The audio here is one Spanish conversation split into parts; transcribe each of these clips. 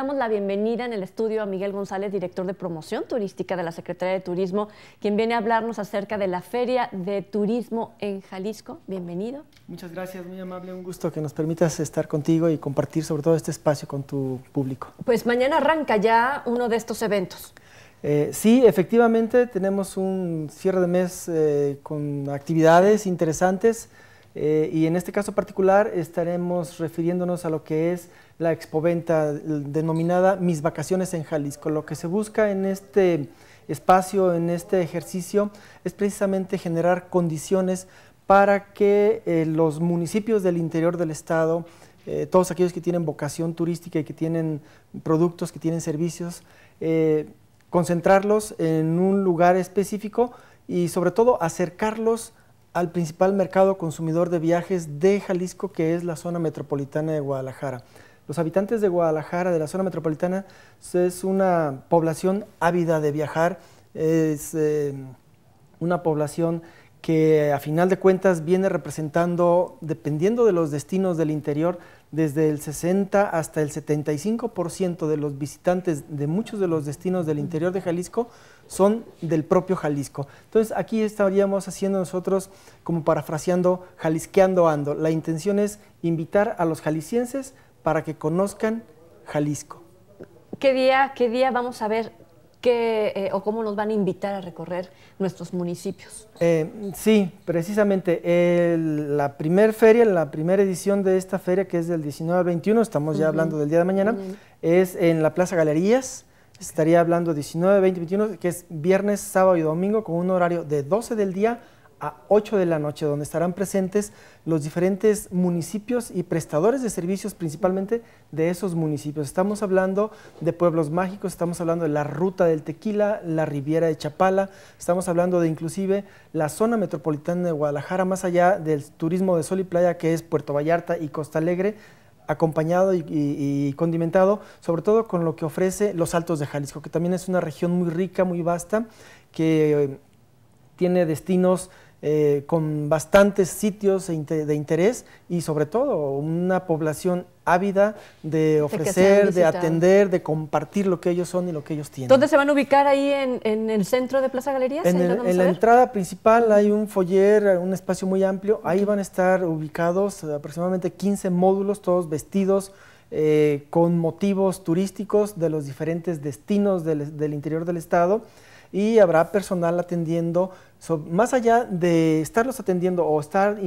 damos la bienvenida en el estudio a Miguel González, director de promoción turística de la Secretaría de Turismo, quien viene a hablarnos acerca de la Feria de Turismo en Jalisco. Bienvenido. Muchas gracias, muy amable, un gusto que nos permitas estar contigo y compartir sobre todo este espacio con tu público. Pues mañana arranca ya uno de estos eventos. Eh, sí, efectivamente, tenemos un cierre de mes eh, con actividades interesantes eh, y en este caso particular estaremos refiriéndonos a lo que es la expoventa denominada Mis Vacaciones en Jalisco. Lo que se busca en este espacio, en este ejercicio, es precisamente generar condiciones para que eh, los municipios del interior del estado, eh, todos aquellos que tienen vocación turística y que tienen productos, que tienen servicios, eh, concentrarlos en un lugar específico y sobre todo acercarlos al principal mercado consumidor de viajes de Jalisco, que es la zona metropolitana de Guadalajara. Los habitantes de Guadalajara, de la zona metropolitana, es una población ávida de viajar, es eh, una población que a final de cuentas viene representando, dependiendo de los destinos del interior, desde el 60 hasta el 75% de los visitantes de muchos de los destinos del interior de Jalisco son del propio Jalisco. Entonces aquí estaríamos haciendo nosotros, como parafraseando, jalisqueando ando. La intención es invitar a los jaliscienses para que conozcan Jalisco. ¿Qué día, qué día vamos a ver qué, eh, o cómo nos van a invitar a recorrer nuestros municipios? Eh, sí, precisamente. la primera feria, la primera edición de esta feria, que es del 19 al 21, estamos ya hablando del día de mañana, es en la Plaza Galerías. Estaría hablando 19, 20, 21, que es viernes, sábado y domingo, con un horario de 12 del día a 8 de la noche, donde estarán presentes los diferentes municipios y prestadores de servicios, principalmente de esos municipios. Estamos hablando de pueblos mágicos, estamos hablando de la Ruta del Tequila, la Riviera de Chapala, estamos hablando de inclusive la zona metropolitana de Guadalajara, más allá del turismo de sol y playa que es Puerto Vallarta y Costa Alegre, acompañado y, condimentado, sobre todo con lo que ofrece los Altos de Jalisco, que también es una región muy rica, muy vasta, que eh, tiene destinos eh, con bastantes sitios e de interés y sobre todo una población ávida de ofrecer, de, atender, de compartir lo que ellos son y lo que ellos tienen. ¿Dónde se van a ubicar ahí en, el centro de Plaza Galerías? En, la entrada principal hay un foyer, un espacio muy amplio, ahí van a estar ubicados aproximadamente 15 módulos, todos vestidos. Eh, con motivos turísticos de los diferentes destinos del, del interior del estado y habrá personal atendiendo So, más allá de estarlos atendiendo o estar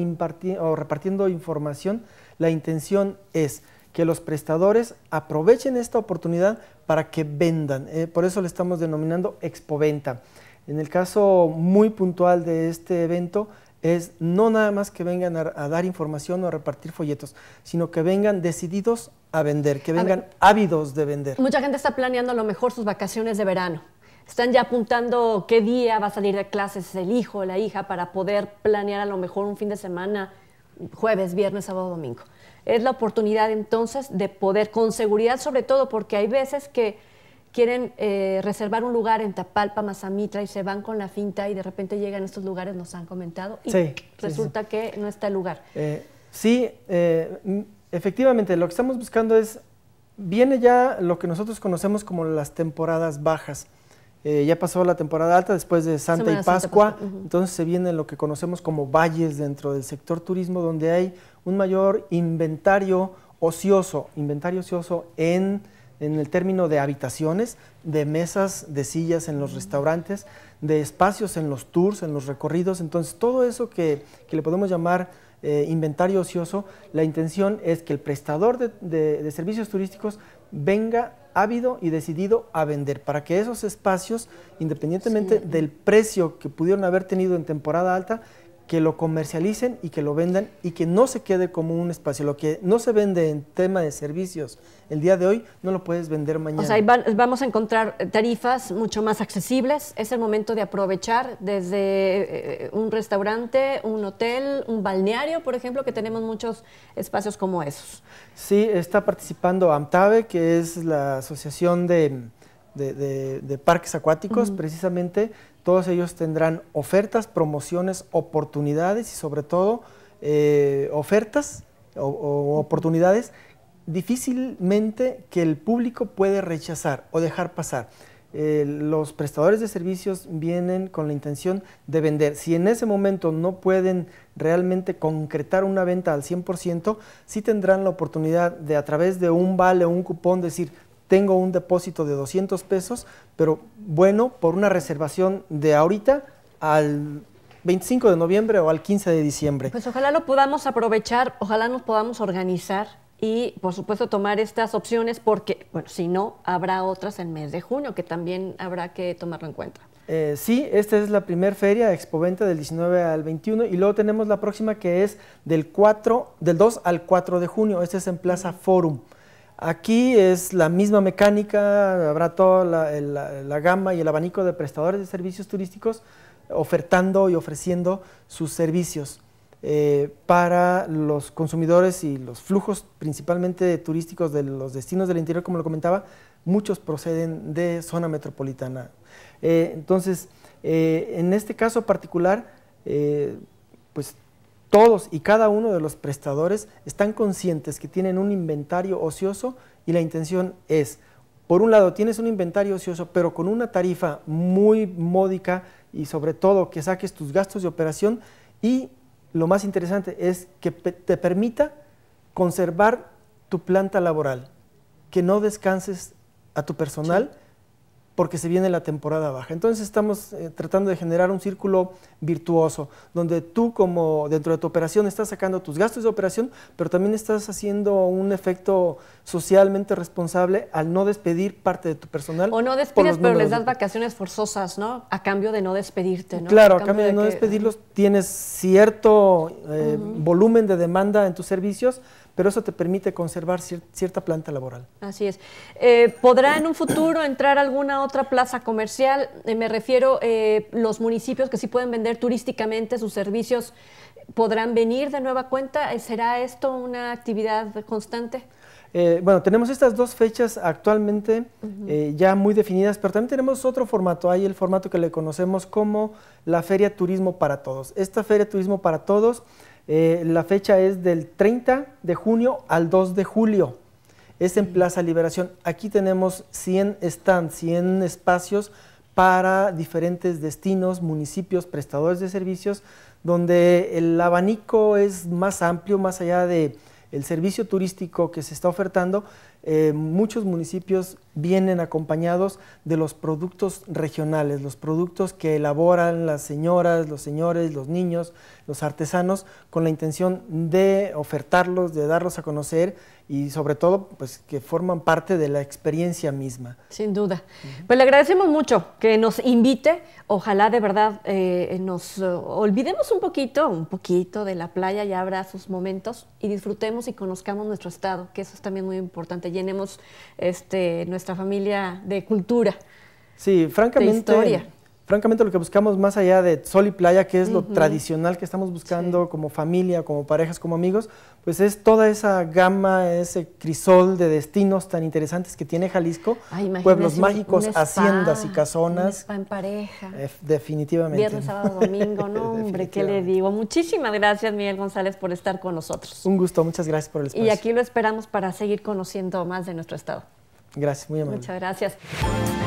o repartiendo información, la intención es que los prestadores aprovechen esta oportunidad para que vendan. Eh, por eso le estamos denominando expoventa. En el caso muy puntual de este evento es no nada más que vengan a, dar información o a repartir folletos, sino que vengan decididos a vender, que vengan ávidos de vender. Mucha gente está planeando a lo mejor sus vacaciones de verano están ya apuntando qué día va a salir de clases el hijo o la hija para poder planear a lo mejor un fin de semana, jueves, viernes, sábado, domingo. Es la oportunidad entonces de poder, con seguridad sobre todo, porque hay veces que quieren eh, reservar un lugar en Tapalpa, Mazamitra y se van con la finta y de repente llegan a estos lugares, nos han comentado, y resulta que no está el lugar. Eh, sí, eh, efectivamente, lo que estamos buscando es, viene ya lo que nosotros conocemos como las temporadas bajas. Eh, ya pasó la temporada alta después de Santa y Pascua, entonces se viene lo que conocemos como valles dentro del sector turismo, donde hay un mayor inventario ocioso, inventario ocioso en, en el término de habitaciones, de mesas, de sillas en los restaurantes, de espacios en los tours, en los recorridos, entonces todo eso que, le podemos llamar eh, inventario ocioso, la intención es que el prestador de, de servicios turísticos venga ávido y decidido a vender, para que esos espacios, independientemente del precio que pudieron haber tenido en temporada alta, que lo comercialicen y que lo vendan y que no se quede como un espacio. Lo que no se vende en tema de servicios el día de hoy, no lo puedes vender mañana. O sea, vamos a encontrar eh, tarifas mucho más accesibles. Es el momento de aprovechar desde eh, un restaurante, un hotel, un balneario, por ejemplo, que tenemos muchos espacios como esos. Sí, está participando AMTAVE, que es la Asociación de, Parques Acuáticos, precisamente todos ellos tendrán ofertas, promociones, oportunidades y sobre todo eh, ofertas o, oportunidades difícilmente que el público puede rechazar o dejar pasar. Eh, los prestadores de servicios vienen con la intención de vender. Si en ese momento no pueden realmente concretar una venta al 100%, sí tendrán la oportunidad de a través de un vale o un cupón decir, tengo un depósito de 200 pesos, pero bueno, por una reservación de ahorita al 25 de noviembre o al 15 de diciembre. Pues ojalá lo podamos aprovechar, ojalá nos podamos organizar y por supuesto tomar estas opciones porque, bueno, si no, habrá otras en mes de junio que también habrá que tomarlo en cuenta. Eh, sí, esta es la primera feria Expoventa del 19 al 21 y luego tenemos la próxima que es del 4, del 2 al 4 de junio, este es en Plaza Forum. Aquí es la misma mecánica, habrá toda la, gama y el abanico de prestadores de servicios turísticos ofertando y ofreciendo sus servicios eh, para los consumidores y los flujos principalmente turísticos de los destinos del interior, como lo comentaba, muchos proceden de zona metropolitana. Eh, entonces, eh, en este caso particular, pues todos y cada uno de los prestadores están conscientes que tienen un inventario ocioso y la intención es, por un lado, tienes un inventario ocioso, pero con una tarifa muy módica y sobre todo que saques tus gastos de operación y lo más interesante es que te permita conservar tu planta laboral, que no descanses a tu personal porque se viene la temporada baja. Entonces estamos eh, tratando de generar un círculo virtuoso, donde tú como dentro de tu operación estás sacando tus gastos de operación, pero también estás haciendo un efecto socialmente responsable al no despedir parte de tu personal. O no despides, pero les das vacaciones forzosas, ¿no? A cambio de no despedirte, ¿no? Claro, a cambio, de, no despedirlos, tienes cierto eh, volumen de demanda en tus servicios, pero eso te permite conservar cierta planta laboral. Así es. Eh, ¿Podrá en un futuro entrar alguna otra plaza comercial? Eh, me refiero eh, los municipios que sí pueden vender turísticamente sus servicios, ¿podrán venir de nueva cuenta? Eh, ¿Será esto una actividad constante? bueno, tenemos estas dos fechas actualmente ya muy definidas, pero también tenemos otro formato. Hay el formato que le conocemos como la Feria Turismo para Todos. Esta Feria Turismo para Todos, la fecha es del 30 de junio al 2 de julio es en Plaza Liberación. Aquí tenemos 100 stands, 100 espacios para diferentes destinos, municipios, prestadores de servicios, donde el abanico es más amplio, más allá de servicio turístico que se está ofertando, eh, muchos municipios vienen acompañados de los productos regionales, los productos que elaboran las señoras, los señores, los niños, los artesanos, con la intención de ofertarlos, de darlos a conocer y sobre todo pues que forman parte de la experiencia misma. Sin duda. Pues le agradecemos mucho que nos invite. Ojalá de verdad eh, nos eh, olvidemos un poquito, un poquito de la playa, ya habrá sus momentos y disfrutemos y conozcamos nuestro estado, que eso es también muy importante. Llenemos este, nuestra familia de cultura. Sí, francamente. historia francamente lo que buscamos más allá de sol y playa, que es lo tradicional que estamos buscando como familia, como parejas, como amigos, pues es toda esa gama, ese crisol de destinos tan interesantes que tiene Jalisco, pueblos mágicos, haciendas y casonas. en pareja. Eh, definitivamente. Viernes, sábado, domingo, no hombre, ¿qué le digo? Muchísimas gracias Miguel González por estar con nosotros. Un gusto, muchas gracias por el espacio. Y aquí lo esperamos para seguir conociendo más de nuestro estado. Gracias, muy amable. Muchas gracias.